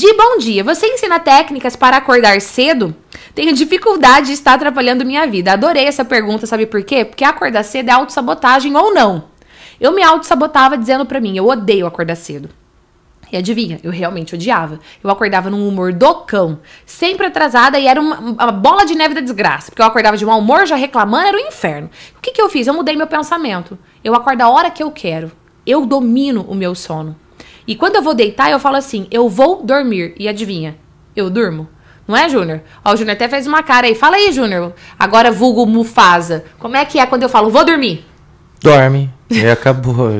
Gi, bom dia. Você ensina técnicas para acordar cedo? Tenho dificuldade de estar atrapalhando minha vida. Adorei essa pergunta, sabe por quê? Porque acordar cedo é autossabotagem ou não. Eu me autossabotava dizendo para mim, eu odeio acordar cedo. E adivinha, eu realmente odiava. Eu acordava num humor do cão, sempre atrasada e era uma, uma, bola de neve da desgraça. Porque eu acordava de mau humor, já reclamando, era o um inferno. O que, que eu fiz? Eu mudei meu pensamento. Eu acordo a hora que eu quero. Eu domino o meu sono. E quando eu vou deitar, eu falo assim: eu vou dormir. E adivinha? Eu durmo. Não é, Júnior? Ó, o Júnior até fez uma cara aí. Fala aí, Júnior. Agora, vulgo Mufasa. Como é que é quando eu falo, vou dormir? Dorme. E acabou.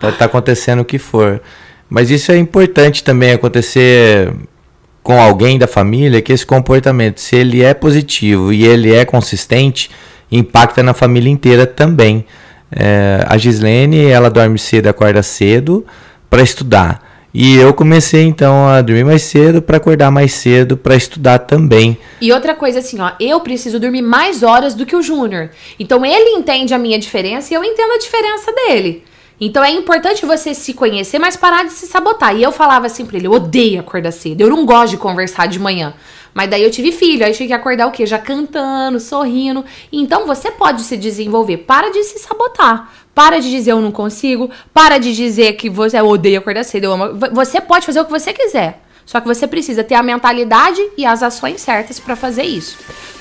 Pode tá acontecendo o que for. Mas isso é importante também acontecer com alguém da família que esse comportamento, se ele é positivo e ele é consistente, impacta na família inteira também. É, a Gislene, ela dorme cedo, acorda cedo para estudar. E eu comecei então a dormir mais cedo para acordar mais cedo para estudar também. E outra coisa assim, ó, eu preciso dormir mais horas do que o Júnior. Então ele entende a minha diferença e eu entendo a diferença dele. Então é importante você se conhecer, mas parar de se sabotar. E eu falava assim pra ele: eu odeio acordar cedo, eu não gosto de conversar de manhã. Mas daí eu tive filho, aí tinha que acordar o quê? Já cantando, sorrindo. Então você pode se desenvolver. Para de se sabotar. Para de dizer eu não consigo. Para de dizer que você odeia acordar cedo. Eu amo. Você pode fazer o que você quiser. Só que você precisa ter a mentalidade e as ações certas para fazer isso.